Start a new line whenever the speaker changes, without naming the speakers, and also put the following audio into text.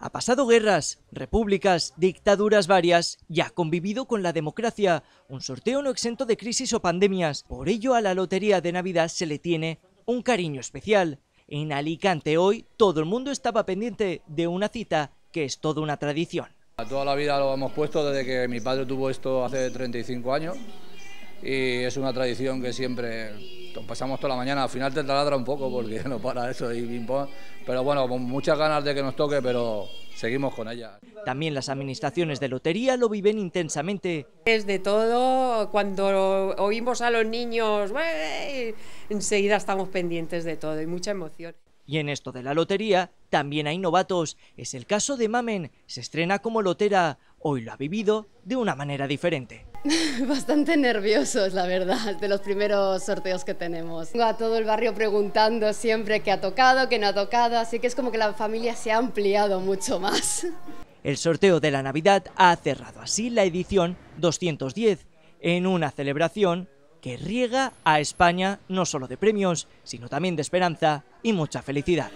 Ha pasado guerras, repúblicas, dictaduras varias y ha convivido con la democracia, un sorteo no exento de crisis o pandemias. Por ello a la Lotería de Navidad se le tiene un cariño especial. En Alicante hoy todo el mundo estaba pendiente de una cita que es toda una tradición.
Toda la vida lo hemos puesto desde que mi padre tuvo esto hace 35 años y es una tradición que siempre pasamos toda la mañana, al final te taladra un poco porque no para eso y pero bueno, con muchas ganas de que nos
toque, pero seguimos con ella. También las administraciones de lotería lo viven intensamente.
Es de todo, cuando oímos a los niños, enseguida estamos pendientes de todo y mucha emoción.
Y en esto de la lotería también hay novatos. Es el caso de Mamen, se estrena como lotera, hoy lo ha vivido de una manera diferente.
Bastante nerviosos, la verdad, de los primeros sorteos que tenemos. A todo el barrio preguntando siempre qué ha tocado, qué no ha tocado, así que es como que la familia se ha ampliado mucho más.
El sorteo de la Navidad ha cerrado así la edición 210, en una celebración que riega a España no solo de premios, sino también de esperanza y mucha felicidad.